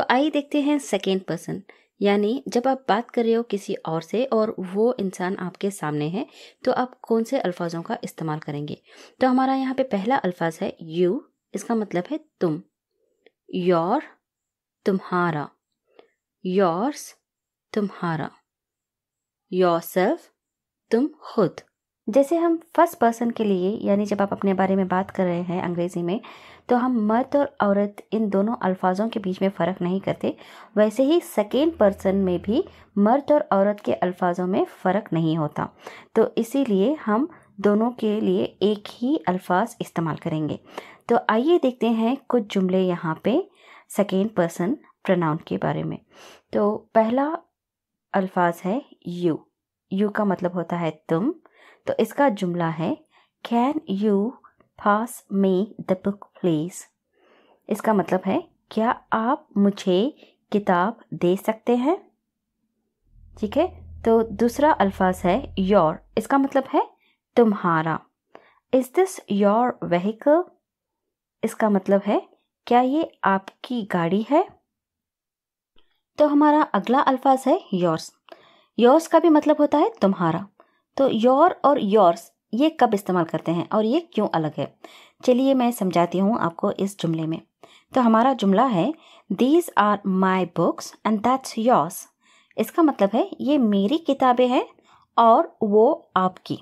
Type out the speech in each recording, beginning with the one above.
तो आइए देखते हैं सेकेंड पर्सन यानी जब आप बात कर रहे हो किसी और से और वो इंसान आपके सामने है तो आप कौन से अल्फाजों का इस्तेमाल करेंगे तो हमारा यहाँ पे पहला अल्फाज है यू इसका मतलब है तुम योर तुम्हारा योर्स तुम्हारा योर सेल्फ तुम खुद जैसे हम फर्स्ट पर्सन के लिए यानी जब आप अपने बारे में बात कर रहे हैं अंग्रेज़ी में तो हम मर्द और औरत इन दोनों अल्फाजों के बीच में फ़र्क नहीं करते वैसे ही सेकेंड पर्सन में भी मर्द और औरत के अल्फाजों में फ़र्क नहीं होता तो इसीलिए हम दोनों के लिए एक ही अल्फाज इस्तेमाल करेंगे तो आइए देखते हैं कुछ जुमले यहाँ पे सेकेंड पर्सन प्रनाउन के बारे में तो पहला अल्फाज है यू यू का मतलब होता है तुम तो इसका जुमला है can you pass me the book please इसका मतलब है क्या आप मुझे किताब दे सकते हैं ठीक है तो दूसरा अल्फाज है योर इसका मतलब है तुम्हारा इज़ दिस योर वहीकल इसका मतलब है क्या ये आपकी गाड़ी है तो हमारा अगला अल्फाज है योर्स योर्स का भी मतलब होता है तुम्हारा तो योर और योर्स ये कब इस्तेमाल करते हैं और ये क्यों अलग है चलिए मैं समझाती हूँ आपको इस जुमले में तो हमारा जुमला है these are my books and that's yours इसका मतलब है ये मेरी किताबें हैं और वो आपकी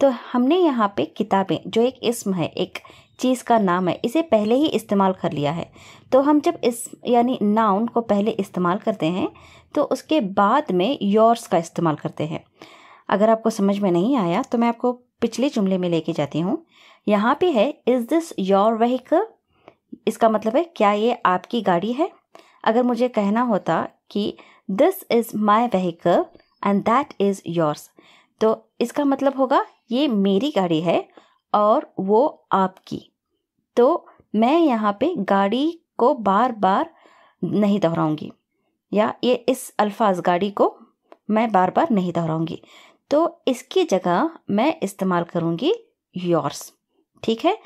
तो हमने यहाँ पे किताबें जो एक इसम है एक चीज़ का नाम है इसे पहले ही इस्तेमाल कर लिया है तो हम जब इस यानी नाउन को पहले इस्तेमाल करते हैं तो उसके बाद में योर्स का इस्तेमाल करते हैं अगर आपको समझ में नहीं आया तो मैं आपको पिछले जुमले में लेके जाती हूँ यहाँ पे है इज़ दिस योर व्हीकल इसका मतलब है क्या ये आपकी गाड़ी है अगर मुझे कहना होता कि this is my vehicle and that is yours तो इसका मतलब होगा ये मेरी गाड़ी है और वो आपकी तो मैं यहाँ पे गाड़ी को बार बार नहीं दोहराऊंगी या ये इस अल्फाज गाड़ी को मैं बार बार नहीं दोहराऊंगी तो इसकी जगह मैं इस्तेमाल करूँगी योर्स ठीक है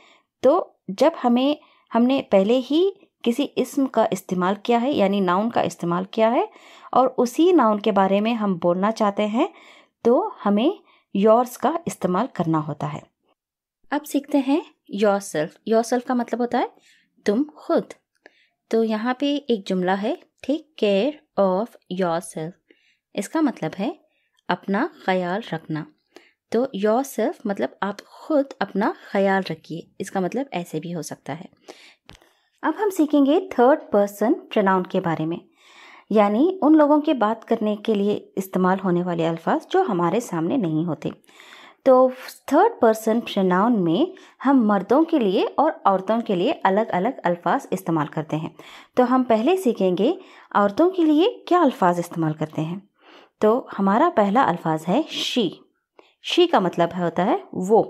तो जब हमें हमने पहले ही किसी इसम का इस्तेमाल किया है यानी नाउन का इस्तेमाल किया है और उसी नाउन के बारे में हम बोलना चाहते हैं तो हमें योर्स का इस्तेमाल करना होता है अब सीखते हैं योर सेल्फ योर सेल्फ का मतलब होता है तुम खुद तो यहाँ पे एक जुमला है take care of yourself इसका मतलब है अपना ख्याल रखना तो योर सेल्फ मतलब आप खुद अपना ख्याल रखिए इसका मतलब ऐसे भी हो सकता है अब हम सीखेंगे थर्ड पर्सन प्रनाउन के बारे में यानी उन लोगों के बात करने के लिए इस्तेमाल होने वाले अल्फाज जो हमारे सामने नहीं होते तो थर्ड पर्सन प्रनाउन में हम मर्दों के लिए और औरतों के लिए अलग अलग अल्फाज इस्तेमाल करते हैं तो हम पहले सीखेंगे औरतों के लिए क्या अल्फाज इस्तेमाल करते हैं तो हमारा पहला अल्फाज है शी शी का मतलब है होता है वो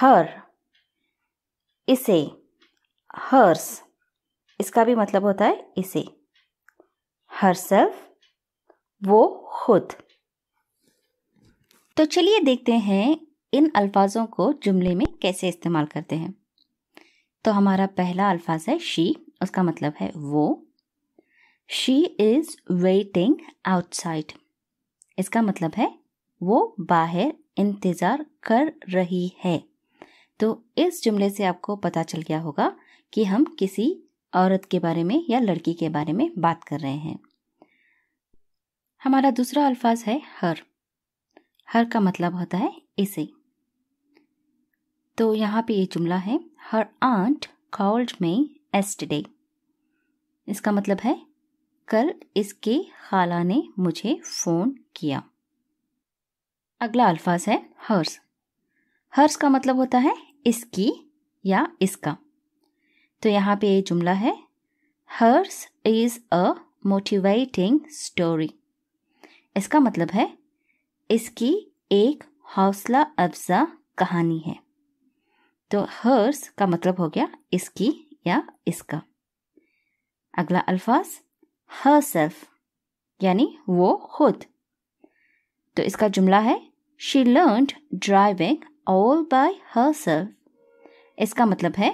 हर इसे हर्स इसका भी मतलब होता है इसे हर सेल्फ वो खुद तो चलिए देखते हैं इन अल्फाजों को जुमले में कैसे इस्तेमाल करते हैं तो हमारा पहला अल्फाज है शी उसका मतलब है वो शी इज वेटिंग आउटसाइड इसका मतलब है वो बाहर इंतजार कर रही है तो इस जुमले से आपको पता चल गया होगा कि हम किसी औरत के बारे में या लड़की के बारे में बात कर रहे हैं हमारा दूसरा अल्फाज है हर हर का मतलब होता है इसे तो यहाँ पे ये जुमला है her aunt called me yesterday इसका मतलब है कल इसके खाला ने मुझे फ़ोन किया अगला अल्फाज है हर्स हर्स का मतलब होता है इसकी या इसका तो यहाँ पे ये जुमला है hers is a motivating story इसका मतलब है इसकी एक हौसला अफजा कहानी है तो हर्स का मतलब हो गया इसकी या इसका अगला अल्फाज herself यानी वो खुद तो इसका जुमला है she learned driving all by herself इसका मतलब है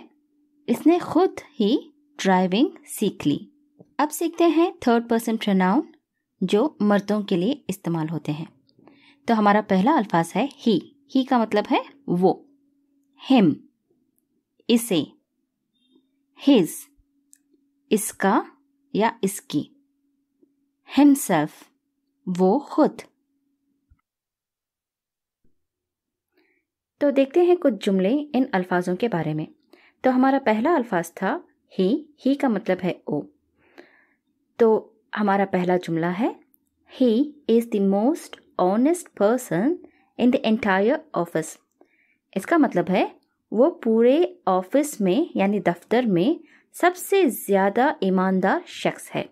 इसने खुद ही ड्राइविंग सीख ली अब सीखते हैं थर्ड पर्सन प्रोनाउन जो मर्दों के लिए इस्तेमाल होते हैं तो हमारा पहला अल्फाज है ही ही का मतलब है वो हिम इसे हिज इसका या इसकी हिमसेल्फ वो खुद तो देखते हैं कुछ जुमले इन अल्फाजों के बारे में तो हमारा पहला अल्फाज था ही ही का मतलब है ओ तो हमारा पहला जुमला है he is the most honest person in the entire office इसका मतलब है वो पूरे ऑफिस में यानी दफ्तर में सबसे ज़्यादा ईमानदार शख्स है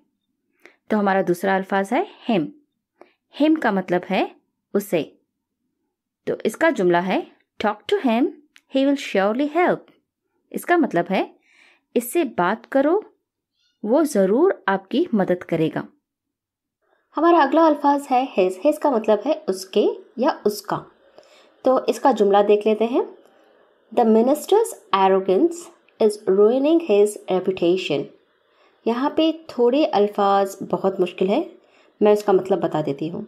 तो हमारा दूसरा अल्फाज है हिम हिम का मतलब है उसे तो इसका जुमला है talk to him he will surely help इसका मतलब है इससे बात करो वो ज़रूर आपकी मदद करेगा हमारा अगला अल्फाज है हिज हिज का मतलब है उसके या उसका तो इसका जुमला देख लेते हैं the minister's arrogance is ruining his reputation यहाँ पे थोड़े अल्फाज बहुत मुश्किल है मैं इसका मतलब बता देती हूँ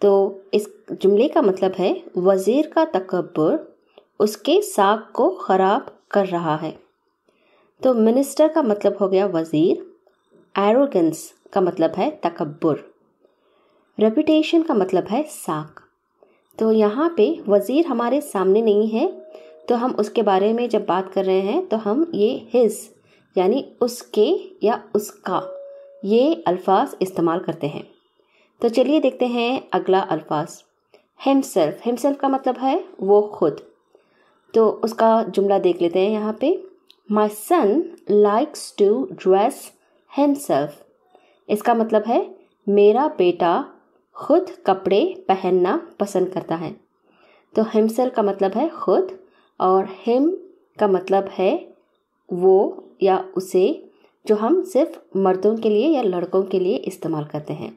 तो इस जुमले का मतलब है वज़ीर का तकबर उसके साग को ख़राब कर रहा है तो मिनिस्टर का मतलब हो गया वज़ीर एरोगेंस का मतलब है तकबर रेपूटेशन का मतलब है साग तो यहाँ पे वज़ीर हमारे सामने नहीं है तो हम उसके बारे में जब बात कर रहे हैं तो हम ये हिज यानी उसके या उसका ये अल्फाज इस्तेमाल करते हैं तो चलिए देखते हैं अगला अल्फाज हिमसेल्फ हिमसेल्फ का मतलब है वो खुद तो उसका जुमला देख लेते हैं यहाँ पे my son likes to dress himself इसका मतलब है मेरा बेटा खुद कपड़े पहनना पसंद करता है तो हिमसेल्फ का मतलब है खुद और हिम का मतलब है वो या उसे जो हम सिर्फ मर्दों के लिए या लड़कों के लिए इस्तेमाल करते हैं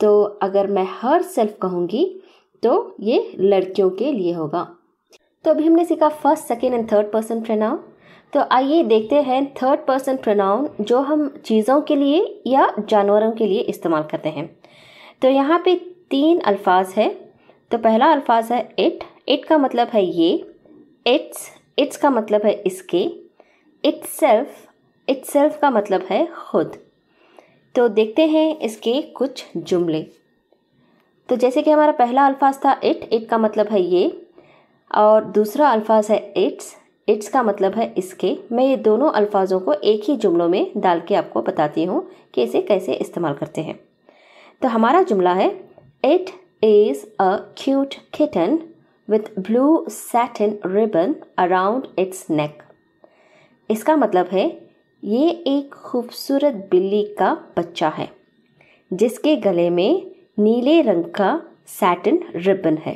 तो अगर मैं हर सेल्फ कहूँगी तो ये लड़कियों के लिए होगा तो अभी हमने सीखा first second and third person pronoun तो आइए देखते हैं थर्ड पर्सन प्रोनाउन जो हम चीज़ों के लिए या जानवरों के लिए इस्तेमाल करते हैं तो यहाँ पे तीन अल्फाज है तो पहला अल्फाज है इट इट का मतलब है ये इट्स इट्स का मतलब है इसके इट्स सेल्फ इट्स सेल्फ का मतलब है खुद तो देखते हैं इसके कुछ जुमले तो जैसे कि हमारा पहला अल्फाज था इट इट का मतलब है ये और दूसरा अल्फाज है इट्स इट्स का मतलब है इसके मैं ये दोनों अल्फाजों को एक ही जुमलों में डाल के आपको बताती हूँ कि इसे कैसे इस्तेमाल करते हैं तो हमारा जुमला है it is a cute kitten with blue satin ribbon around its neck. इसका मतलब है ये एक खूबसूरत बिल्ली का बच्चा है जिसके गले में नीले रंग का सैटन रिबन है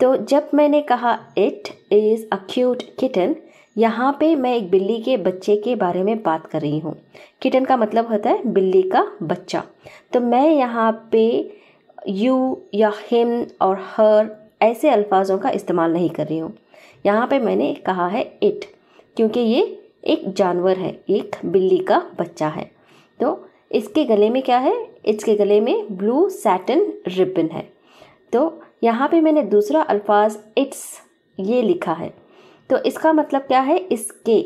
तो जब मैंने कहा it is a cute kitten यहाँ पे मैं एक बिल्ली के बच्चे के बारे में बात कर रही हूँ किटन का मतलब होता है बिल्ली का बच्चा तो मैं यहाँ पे यू या हिम और हर ऐसे अल्फाजों का इस्तेमाल नहीं कर रही हूँ यहाँ पे मैंने कहा है इट क्योंकि ये एक जानवर है एक बिल्ली का बच्चा है तो इसके गले में क्या है इसके गले में ब्लू सैटन रिबन है तो यहाँ पे मैंने दूसरा अल्फाज इट्स ये लिखा है तो इसका मतलब क्या है इसके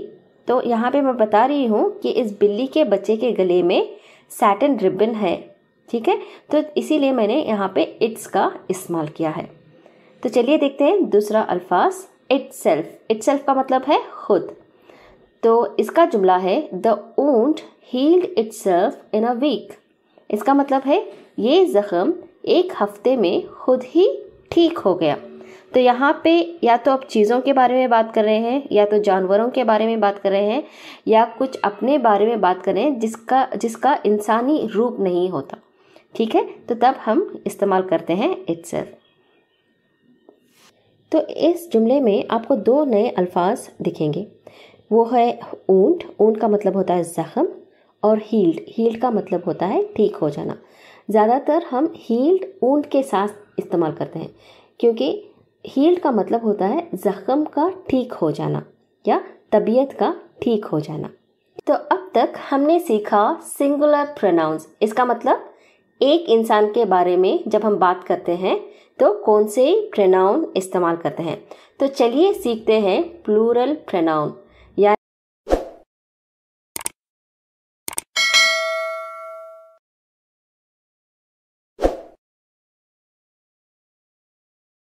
तो यहाँ पे मैं बता रही हूँ कि इस बिल्ली के बच्चे के गले में सैटन रिबन है ठीक है तो इसीलिए मैंने यहाँ पे इट्स का इस्तेमाल किया है तो चलिए देखते हैं दूसरा अल्फाज इट सेल्फ इट सेल्फ का मतलब है खुद तो इसका जुमला है the wound healed itself in a week इसका मतलब है ये ज़ख़म एक हफ्ते में खुद ही ठीक हो गया तो यहाँ पे या तो आप चीज़ों के बारे में बात कर रहे हैं या तो जानवरों के बारे में बात कर रहे हैं या कुछ अपने बारे में बात कर रहे हैं जिसका जिसका इंसानी रूप नहीं होता ठीक है तो तब हम इस्तेमाल करते हैं इट्स तो इस जुमले में आपको दो नए अल्फाज दिखेंगे वो है ऊंट ऊंट का मतलब होता है ज़ख़म और हील्ड हील्ड का मतलब होता है ठीक हो जाना ज़्यादातर हम हील्ड ऊंट के साथ इस्तेमाल करते हैं क्योंकि हील्ड का मतलब होता है ज़ख़म का ठीक हो जाना या तबीयत का ठीक हो जाना तो अब तक हमने सीखा सिंगुलर प्रोनाउंस इसका मतलब एक इंसान के बारे में जब हम बात करते हैं तो कौन से प्रेनाउन इस्तेमाल करते हैं तो चलिए सीखते हैं प्लूरल प्रेनाउन